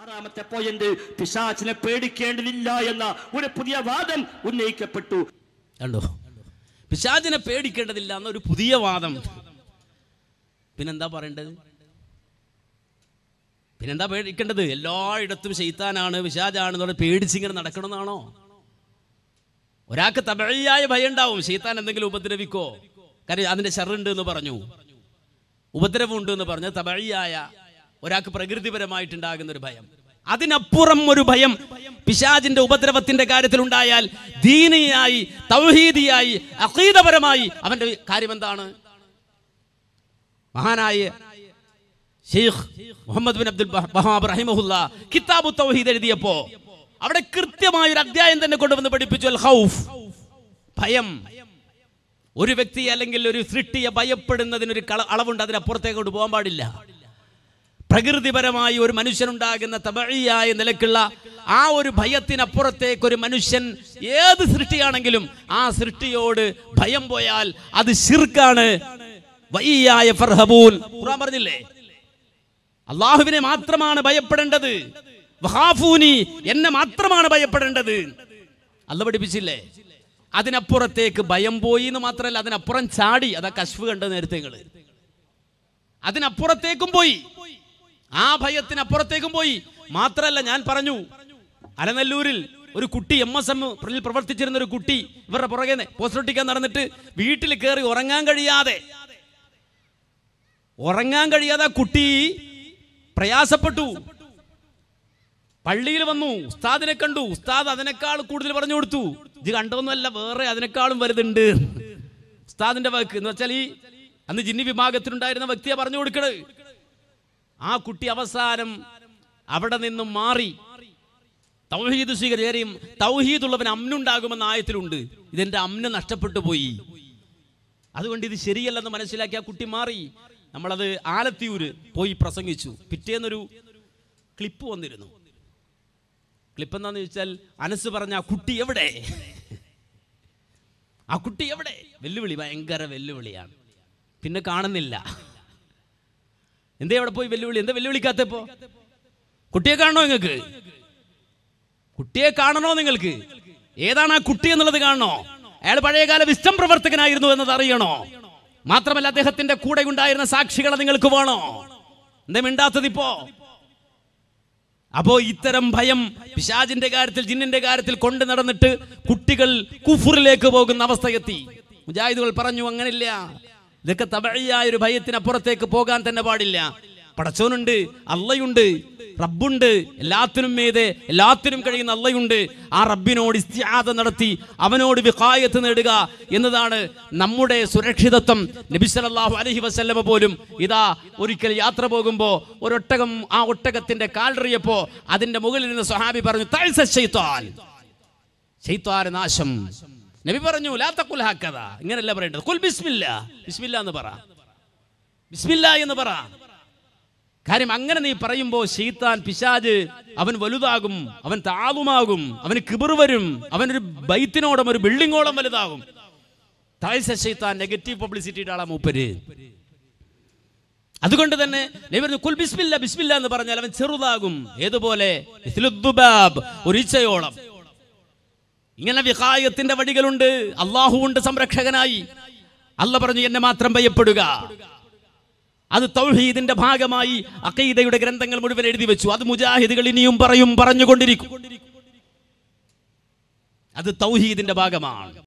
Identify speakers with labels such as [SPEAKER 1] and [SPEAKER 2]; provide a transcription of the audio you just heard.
[SPEAKER 1] ആറാമത്തെ പോയിന്റ് പിശാചിനെ പേടിക്കേണ്ടതില്ല എന്ന ഒരു പുതിയ വാദം ഉന്നയിക്കപ്പെട്ടു കണ്ടോ പിശാചിനെ പേടിക്കേണ്ടതില്ല എന്ന ഒരു പുതിയ വാദം പിന്നെന്താ പറയേണ്ടത് പിന്നെന്താ പേടിക്കേണ്ടത് എല്ലായിടത്തും ശൈത്താനാണ് പേടിച്ച് ഇങ്ങനെ നടക്കണമെന്നാണോ ഒരാൾക്ക് തമിഴിയായ ഭയം ഉണ്ടാവും ശൈത്താൻ എന്തെങ്കിലും ഉപദ്രവിക്കോ കാര്യം അതിൻ്റെ ഷെറുണ്ട് എന്ന് പറഞ്ഞു ഉപദ്രവമുണ്ട് എന്ന് പറഞ്ഞ് തമിഴിയായ ഒരാൾക്ക് പ്രകൃതിപരമായിട്ടുണ്ടാകുന്ന ഒരു ഭയം അതിനപ്പുറം ഒരു ഭയം പിശാജിന്റെ ഉപദ്രവത്തിന്റെ കാര്യത്തിൽ ഉണ്ടായാൽ ദീനിയായി തൗഹീദിയായി അഖീദപരമായി അവന്റെ കാര്യം എന്താണ് മഹാനായ Sheikh Muhammad bin Abdul Wahhab റഹിമഹുല്ല കിതാബു തൗഹീദ് എഴുതിയപ്പോ അവിടെ കൃത്യമായ ഒരു അധ്യായം തന്നെ കൊണ്ടുവന്ന് പഠിപ്പിച്ചു അൽ ഹൗഫ് ഭയം ഒരു വ്യക്തി അല്ലെങ്കിൽ ഒരു സൃഷ്ടിയെ ഭയപ്പെടുന്നതിനൊരു അളവുണ്ട് അതിനപ്പുറത്തേക്കോട്ട് പോകാൻ പാടില്ല പ്രകൃതിപരമായി ഒരു മനുഷ്യനുണ്ടാകുന്ന തബഴിയായ നിലക്കുള്ള ആ ഒരു ഭയത്തിനപ്പുറത്തേക്ക് ഒരു മനുഷ്യൻ ഏത് സൃഷ്ടിയാണെങ്കിലും ആ സൃഷ്ടിയോട് ഭയം പോയാൽ അത് ശിർക്കാണ് വയ്യായ ഫർഹബൂൽ ഖുർആൻ പറഞ്ഞില്ലേ അള്ളാഹുവിനെ മാത്രമാണ് ഭയപ്പെടേണ്ടത് വഹാഫൂനി എന്നെ മാത്രമാണ് ഭയപ്പെടേണ്ടത് അല്ല പഠിപ്പിച്ചില്ലേ അതിനപ്പുറത്തേക്ക് ഭയം പോയി എന്ന് മാത്രമല്ല അതിനപ്പുറം ചാടി അതാ കശ്ഫ് കണ്ട നേരത്തെ അതിനപ്പുറത്തേക്കും പോയി ആ ഭയത്തിനപ്പുറത്തേക്കും പോയി മാത്രമല്ല ഞാൻ പറഞ്ഞു അലനല്ലൂരിൽ ഒരു കുട്ടി എം എസ് എം പ്രവർത്തിച്ചിരുന്ന ഒരു കുട്ടി ഇവരുടെ പുറകെ പോസ്റ്റൊട്ടിക്കാൻ നടന്നിട്ട് വീട്ടിൽ കയറി ഉറങ്ങാൻ കഴിയാതെ ഉറങ്ങാൻ കഴിയാതെ കുട്ടി പ്രയാസപ്പെട്ടു പള്ളിയിൽ വന്നു ഉസ്താദിനെ കണ്ടു ഉസ്താദ് അതിനേക്കാൾ കൂടുതൽ പറഞ്ഞു കൊടുത്തു ഇത് കണ്ടതൊന്നുമല്ല വേറെ അതിനേക്കാളും വലുതുണ്ട് ഉസ്താദിന്റെ വാക്ക് എന്ന് വെച്ചാൽ ഈ അന്ന് ജിന്നി വിഭാഗത്തിലുണ്ടായിരുന്ന വ്യക്തിയെ പറഞ്ഞു കൊടുക്കണത് ആ കുട്ടി അവസാനം അവിടെ നിന്നും മാറി തൗഹീദ് സ്വീകരിക്കും തൗഹീദുള്ളവന് അമ്നുണ്ടാകുമെന്ന ആയത്തിലുണ്ട് ഇതെന്റെ അമ്ന നഷ്ടപ്പെട്ടു പോയി അതുകൊണ്ട് ഇത് ശരിയല്ലെന്ന് മനസ്സിലാക്കി ആ കുട്ടി മാറി നമ്മളത് ആലത്തിയൂര് പോയി പ്രസംഗിച്ചു പിറ്റേന്നൊരു ക്ലിപ്പ് വന്നിരുന്നു ക്ലിപ്പ് എന്താന്ന് ചോദിച്ചാൽ അനസ് പറഞ്ഞ ആ കുട്ടി എവിടെ ആ കുട്ടി എവിടെ വെല്ലുവിളി ഭയങ്കര വെല്ലുവിളിയാണ് പിന്നെ കാണുന്നില്ല എന്തേ അവിടെ പോയി വെല്ലുവിളി എന്താ വെല്ലുവിളിക്കാത്തപ്പോ കുട്ടിയെ കാണണോ നിങ്ങൾക്ക് കുട്ടിയെ കാണണോ നിങ്ങൾക്ക് ഏതാണ് ആ കുട്ടി എന്നുള്ളത് കാണണോ അയാൾ പഴയകാല വിസ്റ്റം പ്രവർത്തകനായിരുന്നു എന്നത് അറിയണോ മാത്രമല്ല അദ്ദേഹത്തിന്റെ കൂടെ ഉണ്ടായിരുന്ന സാക്ഷികളെ നിങ്ങൾക്ക് വേണോ എന്താ ഇപ്പോ അപ്പോ ഇത്തരം ഭയം പിശാജിന്റെ കാര്യത്തിൽ ജിന്നിന്റെ കാര്യത്തിൽ കൊണ്ടു നടന്നിട്ട് കുട്ടികൾ കുഫുറിലേക്ക് പോകുന്ന അവസ്ഥയെത്തി മുജാഹിദുകൾ പറഞ്ഞു അങ്ങനില്ല ഇതൊക്കെ തബഴിയായ ഒരു ഭയത്തിനപ്പുറത്തേക്ക് പോകാൻ തന്നെ പാടില്ല പടച്ചോനുണ്ട് അള്ളയുണ്ട് റബ്ബുണ്ട് എല്ലാത്തിനും മീത് എല്ലാത്തിനും കഴിയുന്ന അള്ളയുണ്ട് ആ റബ്ബിനോട് ഇസ്തിയാത നടത്തി അവനോട് വിഹായത്ത് നേടുക എന്നതാണ് നമ്മുടെ സുരക്ഷിതത്വം നബിസലാഹു അലഹി വസല്ലമ പോലും ഇതാ ഒരിക്കൽ യാത്ര പോകുമ്പോൾ ഒരൊട്ടകം ആ ഒട്ടകത്തിന്റെ കാലറിയപ്പോൾ അതിന്റെ മുകളിൽ നിന്ന് സ്വഹാബി പറഞ്ഞു തൽസ ചെയ്ത്താൽ ചെയ്ത്താൽ നാശം നബി പറഞ്ഞു ലാത്തക്കുൽ ഹാക്കഥ ഇങ്ങനെയല്ല പറയേണ്ടത് കുൽ ബിസ്മില്ല ബിസ്മില്ല എന്ന് പറ ബിസ്മില്ല എന്ന് പറ കാര്യം അങ്ങനെ നീ പറയുമ്പോൾ ശീത്താൻ പിശാജ് അവൻ വലുതാകും അവൻ താവുമാകും അവന് കിബിർ വരും അവനൊരു ബൈത്തിനോടം ഒരു ബിൽഡിങ്ങോളം വലുതാകും താഴ്ച ശൈത്താൻ നെഗറ്റീവ് പബ്ലിസിറ്റിയുടെ ആളാ മൂപ്പര് അതുകൊണ്ട് തന്നെ കുൽ ബിസ്മില്ല ബിസ്മില്ല എന്ന് പറഞ്ഞാൽ അവൻ ചെറുതാകും ഏതുപോലെ ഒരു ഇങ്ങനെ വിഹായത്തിന്റെ വഴികളുണ്ട് ഉണ്ട് സംരക്ഷകനായി അല്ല പറഞ്ഞു എന്നെ മാത്രം ഭയപ്പെടുക അത് തൗഹീദിന്റെ ഭാഗമായി അക്കൈദയുടെ ഗ്രന്ഥങ്ങൾ മുഴുവൻ എഴുതി വെച്ചു അത് മുജാഹിദുകൾ ഇനിയും പറയും പറഞ്ഞുകൊണ്ടിരിക്കും അത് തൗഹീദിന്റെ ഭാഗമാണ്